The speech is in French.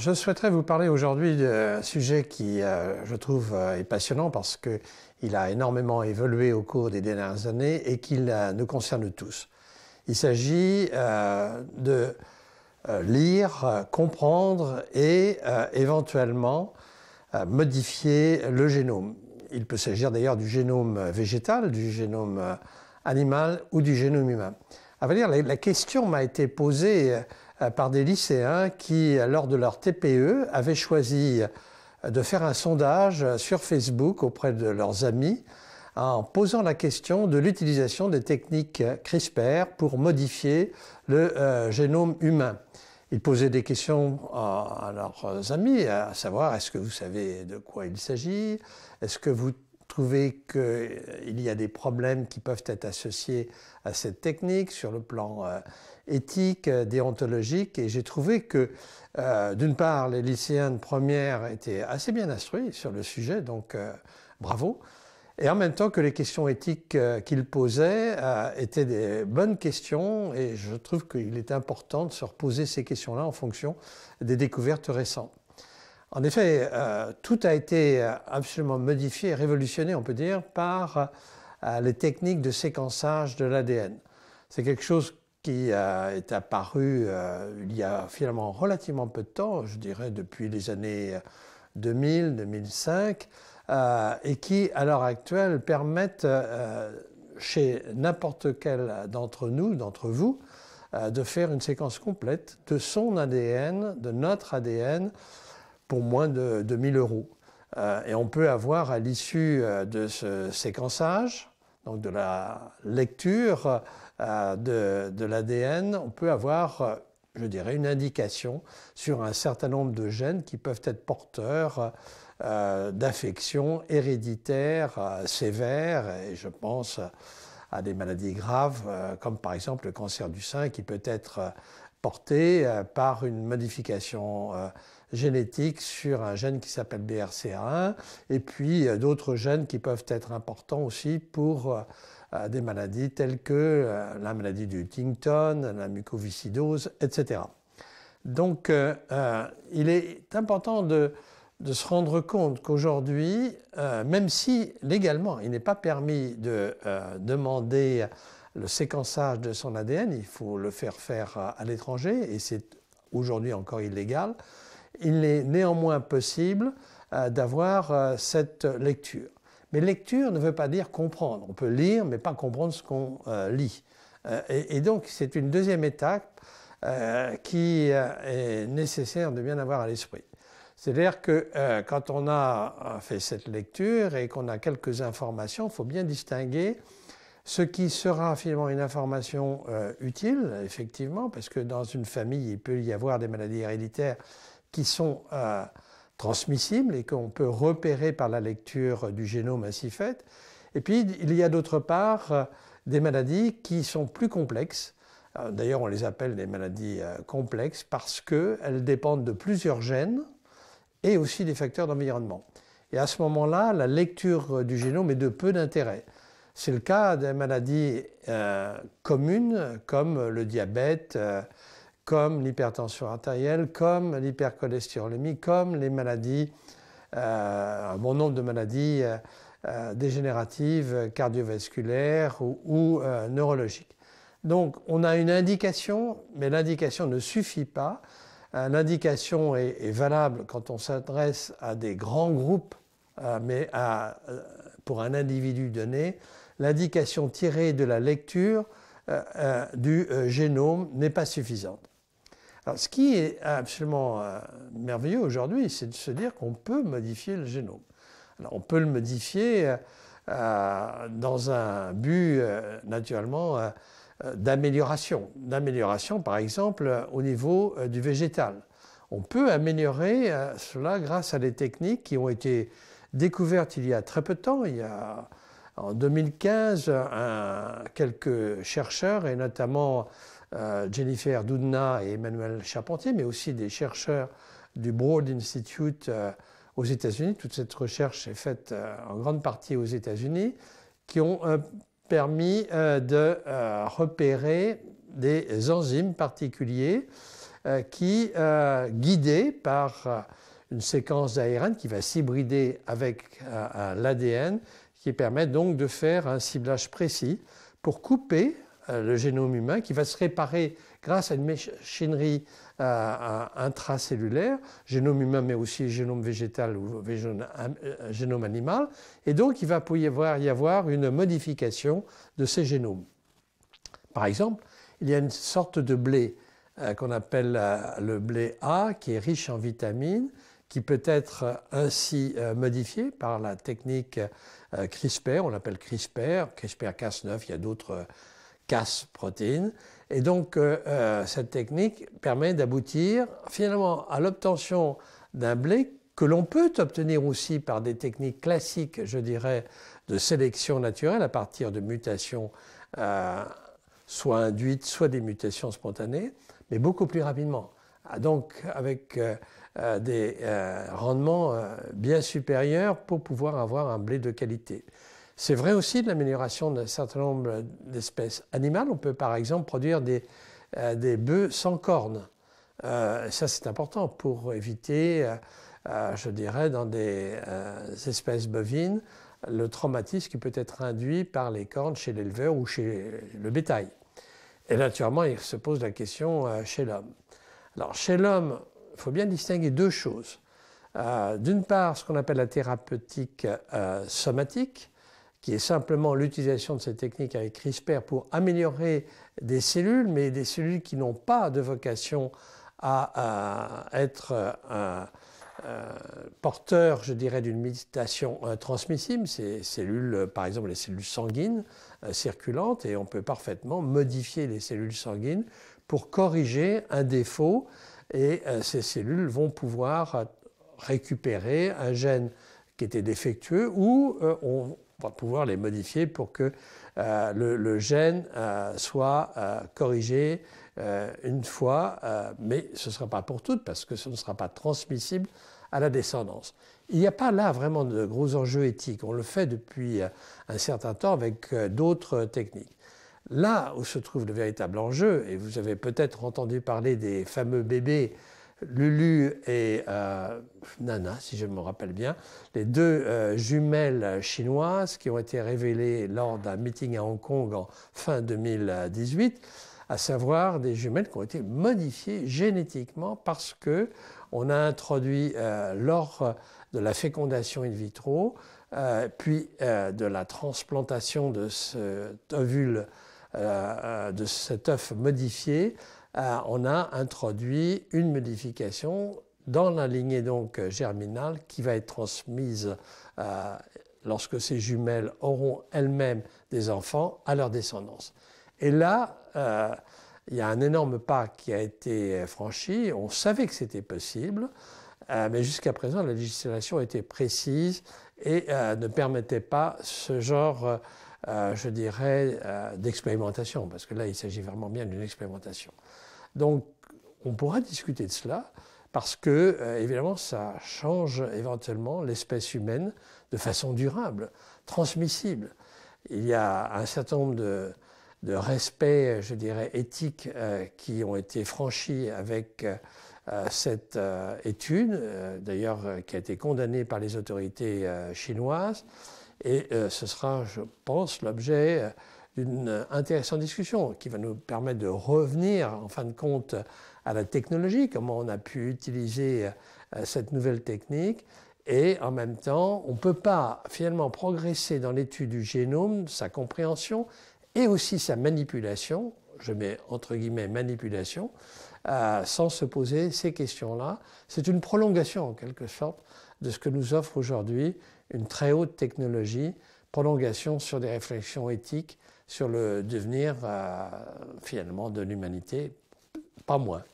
Je souhaiterais vous parler aujourd'hui d'un sujet qui, euh, je trouve, euh, est passionnant parce qu'il a énormément évolué au cours des dernières années et qu'il euh, nous concerne tous. Il s'agit de lire, comprendre et éventuellement modifier le génome. Il peut s'agir d'ailleurs du génome végétal, du génome animal ou du génome humain. À vrai dire, la question m'a été posée euh, par des lycéens qui, lors de leur TPE, avaient choisi euh, de faire un sondage sur Facebook auprès de leurs amis hein, en posant la question de l'utilisation des techniques CRISPR pour modifier le euh, génome humain. Ils posaient des questions à, à leurs amis, à savoir est-ce que vous savez de quoi il s'agit, est-ce que vous trouvé qu'il y a des problèmes qui peuvent être associés à cette technique sur le plan euh, éthique, euh, déontologique, et j'ai trouvé que, euh, d'une part, les lycéens de première étaient assez bien instruits sur le sujet, donc bravo, et en même temps que les questions éthiques qu'ils posaient étaient des bonnes questions, et je trouve qu'il est important de se reposer ces questions-là en fonction des découvertes récentes. En effet, euh, tout a été euh, absolument modifié, révolutionné, on peut dire, par euh, les techniques de séquençage de l'ADN. C'est quelque chose qui est apparu il y a finalement relativement peu de temps, je dirais depuis les années 2000, 2005, et qui, à l'heure actuelle, permettent chez n'importe quel d'entre nous, d'entre vous, de faire une séquence complète de son ADN, de notre ADN, pour moins de, 2000 euros. Euh, et on peut avoir à l'issue euh, de ce séquençage, donc de la lecture euh, de, de l'ADN, on peut avoir, je dirais, une indication sur un certain nombre de gènes qui peuvent être porteurs euh, d'affections héréditaires sévères, et je pense à des maladies graves, comme par exemple le cancer du sein, qui peut être porté euh, par une modification euh, génétique sur un gène qui s'appelle BRCA1 et puis euh, d'autres gènes qui peuvent être importants aussi pour des maladies telles que la maladie du Huntington, la mucoviscidose, etc. Donc il est important de se rendre compte qu'aujourd'hui, même si légalement il n'est pas permis de demander le séquençage de son ADN, il faut le faire faire à l'étranger, et c'est aujourd'hui encore illégal. Il est néanmoins possible euh, d'avoir euh, cette lecture. Mais lecture ne veut pas dire comprendre. On peut lire, mais pas comprendre ce qu'on euh, lit. Et, donc, c'est une deuxième étape qui est nécessaire de bien avoir à l'esprit. C'est-à-dire que quand on a fait cette lecture et qu'on a quelques informations, il faut bien distinguer ce qui sera finalement une information euh, utile, effectivement, parce que dans une famille, il peut y avoir des maladies héréditaires qui sont euh, transmissibles et qu'on peut repérer par la lecture du génome ainsi fait. Et puis, il y a d'autre part euh, des maladies qui sont plus complexes. D'ailleurs, on les appelle des maladies complexes parce qu'elles dépendent de plusieurs gènes et aussi des facteurs d'environnement. Et à ce moment-là, la lecture du génome est de peu d'intérêt. C'est le cas des maladies euh, communes comme le diabète, euh, comme l'hypertension artérielle, comme l'hypercholestérolémie, comme les maladies, euh, un bon nombre de maladies dégénératives, cardiovasculaires ou, neurologiques. Donc on a une indication, mais l'indication ne suffit pas. L'indication est, valable quand on s'adresse à des grands groupes, mais pour un individu donné, l'indication tirée de la lecture euh, euh, du euh, génome n'est pas suffisante. Alors, ce qui est absolument merveilleux aujourd'hui, c'est de se dire qu'on peut modifier le génome. Alors, on peut le modifier dans un but, naturellement, d'amélioration. D'amélioration, par exemple, au niveau du végétal. On peut améliorer cela grâce à des techniques qui ont été découvertes il y a très peu de temps, il y a en 2015, quelques chercheurs, et notamment euh, Jennifer Doudna et Emmanuel Charpentier, mais aussi des chercheurs du Broad Institute euh, aux États-Unis, toute cette recherche est faite euh, en grande partie aux États-Unis, qui ont permis de repérer des enzymes particuliers qui, guidés par une séquence d'ARN qui va s'hybrider avec l'ADN, qui permettent donc de faire un ciblage précis pour couper euh, le génome humain qui va se réparer grâce à une machinerie euh, intracellulaire, génome humain mais aussi génome végétal ou euh, génome animal, et donc il va pouvoir y avoir une modification de ces génomes. Par exemple, il y a une sorte de blé qu'on appelle le blé A qui est riche en vitamines qui peut être euh, ainsi euh, modifié par la technique euh, CRISPR, on l'appelle CRISPR, CRISPR-Cas9, il y a d'autres Cas-protéines. Et donc cette technique permet d'aboutir finalement à l'obtention d'un blé que l'on peut obtenir aussi par des techniques classiques, je dirais, de sélection naturelle à partir de mutations soit induites, soit des mutations spontanées, mais beaucoup plus rapidement. Ah, donc avec euh, des euh, rendements euh, bien supérieurs pour pouvoir avoir un blé de qualité. C'est vrai aussi de l'amélioration d'un certain nombre d'espèces animales. On peut par exemple produire des, bœufs sans cornes. ça, c'est important pour éviter, je dirais, dans des espèces bovines, le traumatisme qui peut être induit par les cornes chez l'éleveur ou chez le bétail. Et naturellement, il se pose la question chez l'homme. Alors, chez l'homme, il faut bien distinguer deux choses. Euh, d'une part, ce qu'on appelle la thérapeutique euh, somatique, qui est simplement l'utilisation de cette technique avec CRISPR pour améliorer des cellules, mais des cellules qui n'ont pas de vocation à, euh, être euh, porteurs, je dirais, d'une méditation transmissible, ces cellules, par exemple les cellules sanguines circulantes, et on peut parfaitement modifier les cellules sanguines pour corriger un défaut et euh, ces cellules vont pouvoir euh, récupérer un gène qui était défectueux ou euh, on va pouvoir les modifier pour que le, gène soit corrigé une fois, mais ce ne sera pas pour toutes parce que ce ne sera pas transmissible à la descendance. Il n'y a pas là vraiment de gros enjeux éthiques. On le fait depuis un certain temps avec d'autres techniques. Là où se trouve le véritable enjeu, et vous avez peut-être entendu parler des fameux bébés Lulu et euh, Nana, si je me rappelle bien, les deux euh, jumelles chinoises qui ont été révélées lors d'un meeting à Hong Kong en fin 2018, à savoir des jumelles qui ont été modifiées génétiquement parce que on a introduit euh, lors de la fécondation in vitro, puis de la transplantation de cet ovule euh, euh, de cet œuf modifié, euh, on a introduit une modification dans la lignée donc germinale qui va être transmise lorsque ces jumelles auront elles-mêmes des enfants à leur descendance. Et là, il y a un énorme pas qui a été franchi. On savait que c'était possible, mais jusqu'à présent, la législation était précise et ne permettait pas ce genre euh, je dirais, euh, d'expérimentation, parce que là, il s'agit vraiment bien d'une expérimentation. Donc, on pourra discuter de cela, parce que, euh, évidemment, ça change éventuellement l'espèce humaine de façon durable, transmissible. Il y a un certain nombre de, de respects, je dirais, éthiques qui ont été franchis avec cette étude, d'ailleurs qui a été condamnée par les autorités chinoises. Et euh, ce sera, je pense, l'objet euh, d'une intéressante discussion qui va nous permettre de revenir, en fin de compte, à la technologie, comment on a pu utiliser euh, cette nouvelle technique. Et en même temps, on ne peut pas finalement progresser dans l'étude du génome, sa compréhension et aussi sa manipulation, je mets entre guillemets manipulation, sans se poser ces questions-là. C'est une prolongation en quelque sorte de ce que nous offre aujourd'hui une très haute technologie, prolongation sur des réflexions éthiques sur le devenir euh, finalement de l'humanité, pas moins.